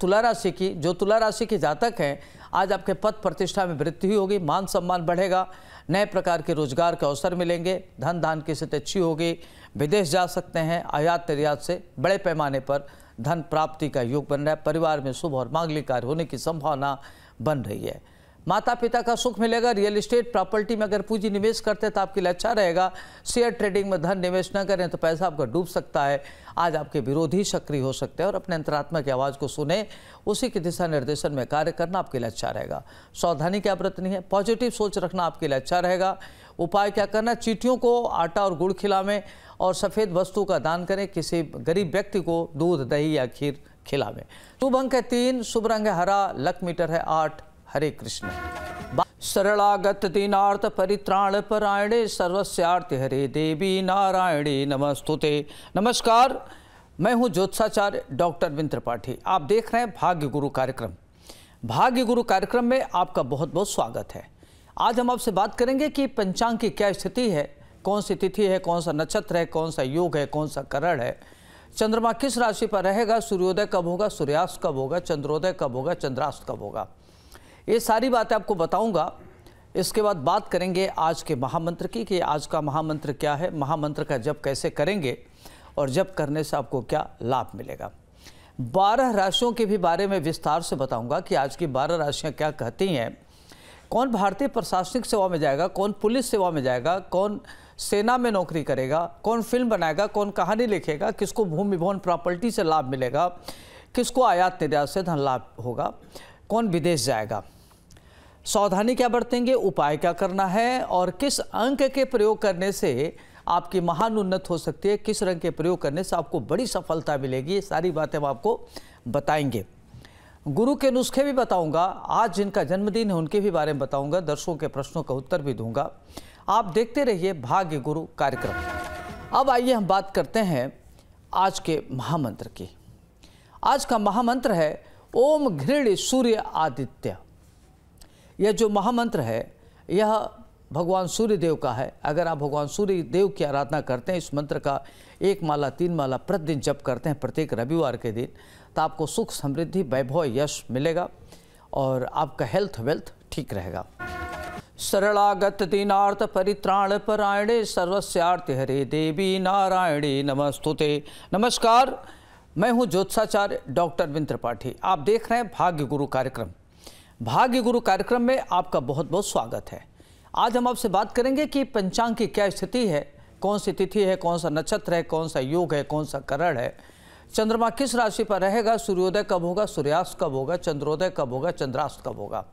तुला राशि की जो तुला राशि के जातक हैं आज आपके पद प्रतिष्ठा में वृद्धि होगी मान सम्मान बढ़ेगा नए प्रकार के रोजगार के अवसर मिलेंगे धन धान की स्थिति अच्छी होगी विदेश जा सकते हैं आयात निर्यात से बड़े पैमाने पर धन प्राप्ति का योग बन रहा है परिवार में शुभ और मांगलिक कार्य होने की संभावना बन रही है माता पिता का सुख मिलेगा रियल एस्टेट प्रॉपर्टी में अगर पूंजी निवेश करते हैं तो आपके लिए अच्छा रहेगा शेयर ट्रेडिंग में धन निवेश न करें तो पैसा आपका डूब सकता है आज आपके विरोधी सक्रिय हो सकते हैं और अपने अंतरात्मा की आवाज़ को सुने उसी के दिशा निर्देशन में कार्य करना आपके लिए अच्छा रहेगा सावधानी क्या बरतनी है पॉजिटिव सोच रखना आपके लिए अच्छा रहेगा उपाय क्या करना चीटियों को आटा और गुड़ खिलावें और सफ़ेद वस्तु का दान करें किसी गरीब व्यक्ति को दूध दही या खीर खिलावें शुभ अंक है तीन शुभ रंग है हरा लक मीटर है आठ हरे कृष्ण सरलागत दीनार्थ परित्राण परायणे सर्वस्यार्थ हरे देवी नारायणी नमस्तुते नमस्कार मैं हूं ज्योत्साचार्य डॉक्टर विंद त्रिपाठी आप देख रहे हैं भाग्य गुरु कार्यक्रम भाग्य गुरु कार्यक्रम में आपका बहुत बहुत स्वागत है आज हम आपसे बात करेंगे कि पंचांग की क्या स्थिति है कौन सी तिथि है कौन सा नक्षत्र है कौन सा योग है कौन सा करण है चंद्रमा किस राशि पर रहेगा सूर्योदय कब होगा सूर्यास्त कब होगा चंद्रोदय कब होगा चंद्रास्त कब होगा ये सारी बातें आपको बताऊंगा इसके बाद बात करेंगे आज के महामंत्र की कि आज का महामंत्र क्या है महामंत्र का जब कैसे करेंगे और जब करने से आपको क्या लाभ मिलेगा बारह राशियों के भी बारे में विस्तार से बताऊंगा कि आज की बारह राशियां क्या कहती हैं कौन भारतीय प्रशासनिक सेवा में जाएगा कौन पुलिस सेवा में जाएगा कौन सेना में नौकरी करेगा कौन फिल्म बनाएगा कौन कहानी लिखेगा किसको भूमि भवन प्रॉपर्टी से लाभ मिलेगा किसको आयात निर्यात से धन लाभ होगा कौन विदेश जाएगा सावधानी क्या बरतेंगे उपाय क्या करना है और किस अंक के प्रयोग करने से आपकी महान उन्नत हो सकती है किस रंग के प्रयोग करने से आपको बड़ी सफलता मिलेगी ये सारी बातें हम आपको बताएंगे गुरु के नुस्खे भी बताऊंगा आज जिनका जन्मदिन है उनके भी बारे में बताऊंगा दर्शकों के प्रश्नों का उत्तर भी दूंगा आप देखते रहिए भाग्य गुरु कार्यक्रम अब आइए हम बात करते हैं आज के महामंत्र की आज का महामंत्र है ओम घृण सूर्य आदित्य यह जो महामंत्र है यह भगवान सूर्य देव का है अगर आप भगवान सूर्य देव की आराधना करते हैं इस मंत्र का एक माला तीन माला प्रतिदिन जप करते हैं प्रत्येक रविवार के दिन तो आपको सुख समृद्धि वैभव यश मिलेगा और आपका हेल्थ वेल्थ ठीक रहेगा सरलागत दीनार्थ परित्राण परायणे सर्वस्यार्थ हरे देवी नारायणी नमस्तुते नमस्कार मैं हूं ज्योत्साचार्य डॉक्टर विन त्रिपाठी आप देख रहे हैं भाग्य गुरु कार्यक्रम भाग्य गुरु कार्यक्रम में आपका बहुत बहुत स्वागत है आज हम आपसे बात करेंगे कि पंचांग की क्या स्थिति है कौन सी तिथि है कौन सा नक्षत्र है कौन सा योग है कौन सा करण है चंद्रमा किस राशि पर रहेगा सूर्योदय कब होगा सूर्यास्त कब होगा चंद्रोदय कब होगा चंद्रास्त कब होगा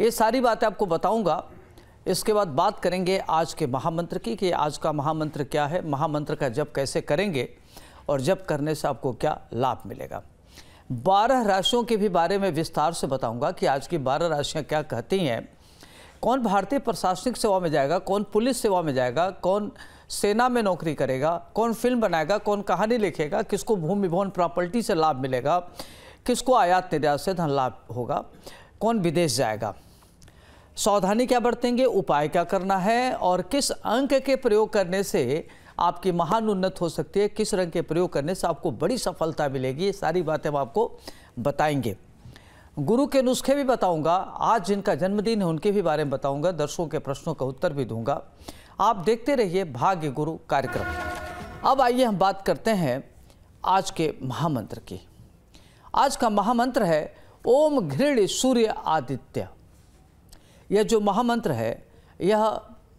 ये सारी बातें आपको बताऊंगा इसके बाद बात करेंगे आज के महामंत्र की कि आज का महामंत्र क्या है महामंत्र का जप कैसे करेंगे और जप करने से आपको क्या लाभ मिलेगा बारह राशियों के भी बारे में विस्तार से बताऊंगा कि आज की बारह राशियां क्या कहती हैं कौन भारतीय प्रशासनिक सेवा में जाएगा कौन पुलिस सेवा में जाएगा कौन सेना में नौकरी करेगा कौन फिल्म बनाएगा कौन कहानी लिखेगा किसको भूमि भवन प्रॉपर्टी से लाभ मिलेगा किसको आयात निर्यात से धन लाभ होगा कौन विदेश जाएगा सावधानी क्या बरतेंगे उपाय क्या करना है और किस अंक के प्रयोग करने से आपकी महान उन्नत हो सकती है किस रंग के प्रयोग करने से आपको बड़ी सफलता मिलेगी ये सारी बातें हम आपको बताएंगे गुरु के नुस्खे भी बताऊंगा आज जिनका जन्मदिन है उनके भी बारे में बताऊंगा दर्शकों के प्रश्नों का उत्तर भी दूंगा आप देखते रहिए भाग्य गुरु कार्यक्रम अब आइए हम बात करते हैं आज के महामंत्र की आज का महामंत्र है ओम घृण सूर्य आदित्य यह जो महामंत्र है यह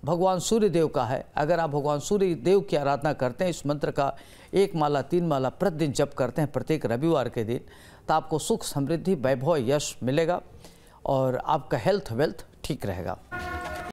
भगवान सूर्य देव का है अगर आप भगवान सूर्य देव की आराधना करते हैं इस मंत्र का एक माला तीन माला प्रतिदिन जप करते हैं प्रत्येक रविवार के दिन तो आपको सुख समृद्धि वैभव यश मिलेगा और आपका हेल्थ वेल्थ ठीक रहेगा